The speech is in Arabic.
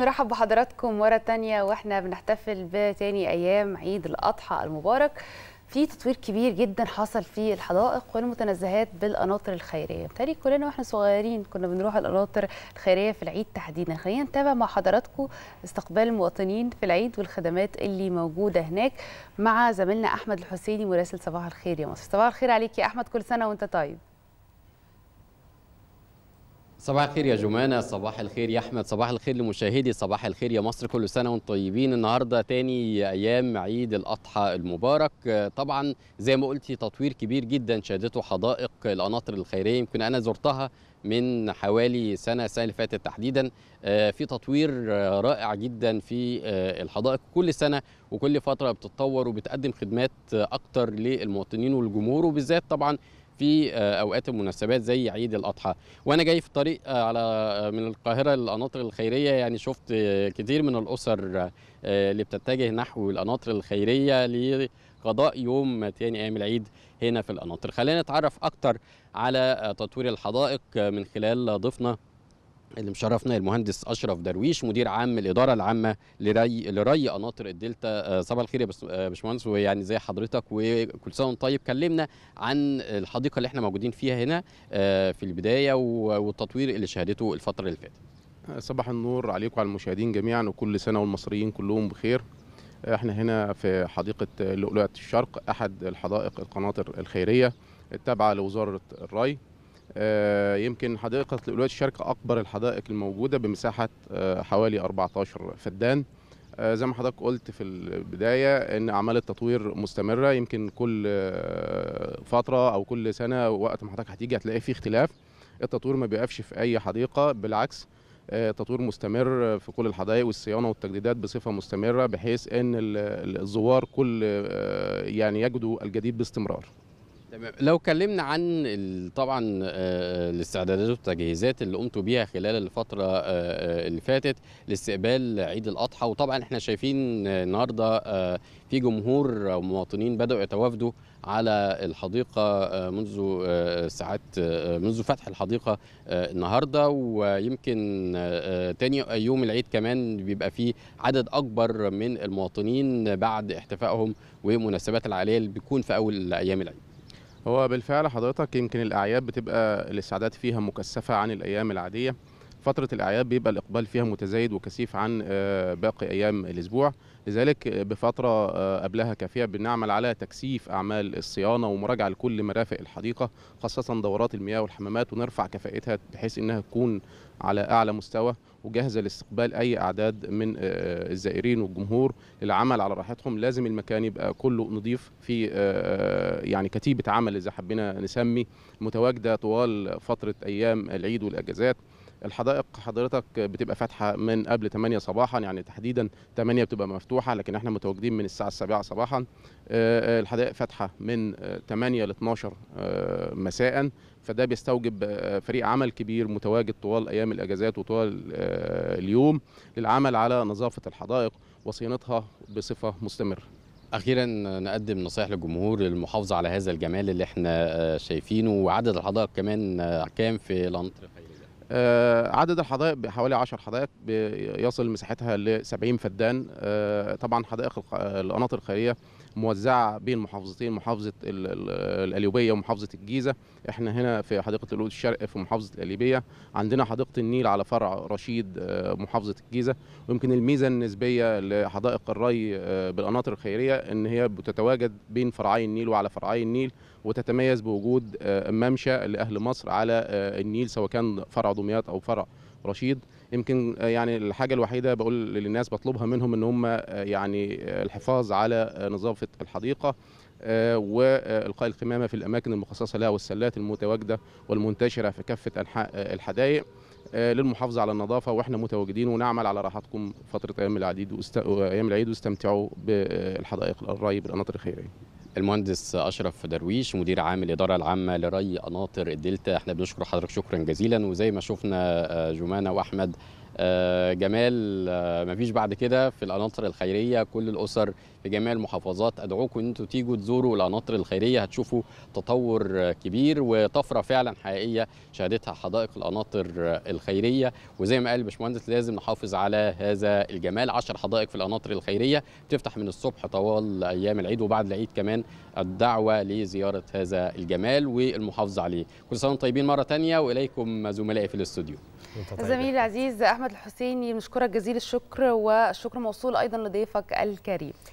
نرحب بحضراتكم مرة تانية واحنا بنحتفل بتاني أيام عيد الأضحى المبارك في تطوير كبير جدا حصل في الحدائق والمتنزهات بالقناطر الخيريه بالتالي كلنا واحنا صغيرين كنا بنروح القناطر الخيريه في العيد تحديدا خلينا نتابع مع حضراتكم استقبال المواطنين في العيد والخدمات اللي موجوده هناك مع زميلنا احمد الحسيني مراسل صباح الخير يا مصر صباح الخير عليك يا احمد كل سنه وانت طيب صباح الخير يا جمانة صباح الخير يا أحمد صباح الخير لمشاهدي صباح الخير يا مصر كل سنة وانتم طيبين النهاردة تاني أيام عيد الأضحى المبارك طبعا زي ما قلتي تطوير كبير جدا شهدته حدائق القناطر الخيرية يمكن أنا زرتها من حوالي سنة السنة اللي فاتت تحديدا آه، في تطوير رائع جدا في آه، الحدائق كل سنة وكل فترة بتتطور وبتقدم خدمات أكتر للمواطنين والجمهور وبالذات طبعا في آه، اوقات المناسبات زي عيد الاضحى وانا جاي في الطريق آه، على آه، من القاهره للقناطر الخيريه يعني شفت كتير من الاسر اللي بتتجه نحو القناطر الخيريه لقضاء يوم تاني ايام العيد هنا في القناطر خلينا نتعرف اكتر على تطوير الحدائق من خلال ضيفنا اللي مشرفنا المهندس اشرف درويش مدير عام الاداره العامه لري لري قناطر الدلتا آه، صباح الخير يا آه، باشمهندس ويعني زي حضرتك وكل سنه طيب كلمنا عن الحديقه اللي احنا موجودين فيها هنا آه، في البدايه والتطوير اللي شهدته الفتره اللي فاتت صباح النور عليكم وعلى المشاهدين جميعا وكل سنه والمصريين كلهم بخير احنا هنا في حديقه لؤلؤه الشرق احد الحدائق القناطر الخيريه التابعه لوزاره الري آه، يمكن حديقة الولايات الشركة أكبر الحدائق الموجودة بمساحة آه، حوالي 14 فدان آه، زي ما حضرتك قلت في البدايه ان اعمال التطوير مستمره يمكن كل فتره او كل سنه وقت ما حضرتك هتيجي هتلاقي فيه اختلاف التطوير ما بيقفش في اي حديقه بالعكس تطوير مستمر في كل الحدائق والصيانه والتجديدات بصفه مستمره بحيث ان الزوار كل يعني يجدوا الجديد باستمرار لو اتكلمنا عن طبعا آه، آه، الاستعدادات والتجهيزات اللي قمتوا بيها خلال الفتره آه، اللي فاتت لاستقبال عيد الاضحى وطبعا احنا شايفين النهارده في جمهور مواطنين بداوا يتوافدوا على الحديقه منذ ساعات منذ فتح الحديقه النهارده ويمكن تاني يوم العيد كمان بيبقى فيه عدد اكبر من المواطنين بعد احتفائهم ومناسبات العاليه اللي بيكون في اول ايام العيد هو بالفعل حضرتك يمكن الأعياد بتبقى الاستعداد فيها مكثفة عن الأيام العادية فترة الأعياد بيبقى الإقبال فيها متزايد وكثيف عن آه، باقي أيام الأسبوع لذلك آه، بفترة آه، قبلها كافية بنعمل على تكثيف أعمال الصيانة ومراجعة لكل مرافق الحديقة خاصة دورات المياه والحمامات ونرفع كفاءتها بحيث أنها تكون على أعلى مستوى وجاهزه لاستقبال اي اعداد من آه، آه، الزائرين والجمهور للعمل على راحتهم لازم المكان يبقى كله نظيف في آه، يعني كتيبه عمل اذا حبينا نسمي متواجده طوال فتره ايام العيد والاجازات الحدائق حضرتك بتبقى فاتحه من قبل 8 صباحا يعني تحديدا 8 بتبقى مفتوحه لكن احنا متواجدين من الساعه 7 صباحا آه، الحدائق فاتحه من 8 ل 12 مساء فده بيستوجب آه، فريق عمل كبير متواجد طوال ايام الاجازات وطوال آه، اليوم للعمل على نظافه الحدائق وصيانتها بصفه مستمره اخيرا نقدم نصائح للجمهور للمحافظه على هذا الجمال اللي احنا شايفينه وعدد الحدائق كمان كام في لندن آه، عدد الحدائق حوالي 10 حدائق يصل مساحتها ل 70 فدان آه، طبعا حدائق القناطر آه، الخيريه موزعه بين محافظتين محافظه الاليوبيه ومحافظه الجيزه احنا هنا في حديقه القلود الشرق في محافظه الاليوبيه عندنا حديقه النيل على فرع رشيد محافظه الجيزه ويمكن الميزه النسبيه لحدائق الري بالقناطر الخيريه ان هي بتتواجد بين فرعي النيل وعلى فرعي النيل وتتميز بوجود ممشى لاهل مصر على النيل سواء كان فرع دمياط او فرع رشيد يمكن آه، يعني الحاجه الوحيده بقول للناس بطلبها منهم ان هم آه، يعني الحفاظ على آه، نظافه الحديقه والقاء القمامه في الاماكن المخصصه لها والسلات المتواجده والمنتشره في كافه انحاء الحدائق للمحافظه على النظافه واحنا متواجدين ونعمل على راحتكم فتره ايام العيد وايام العيد واستمتعوا بالحدائق القرايب بالقناطر الخيريه المهندس اشرف درويش مدير عام الاداره العامه لري قناطر الدلتا احنا بنشكر حضرتك شكرا جزيلا وزي ما شفنا آه، جمانه واحمد آه، جمال آه، مفيش بعد كده في القناطر الخيريه كل الاسر في جميع المحافظات ادعوكم ان انتم تيجوا تزوروا القناطر الخيريه هتشوفوا تطور كبير وطفره فعلا حقيقيه شهدتها حدائق القناطر الخيريه وزي ما قال الباشمهندس لازم نحافظ على هذا الجمال 10 حدائق في القناطر الخيريه بتفتح من الصبح طوال ايام العيد وبعد العيد كمان الدعوه لزياره هذا الجمال والمحافظه عليه كل سنه وانتم طيبين مره ثانيه واليكم زملائي في الاستوديو زميلي العزيز احمد احمد الحسيني نشكرك جزيل الشكر والشكر موصول ايضا لضيفك الكريم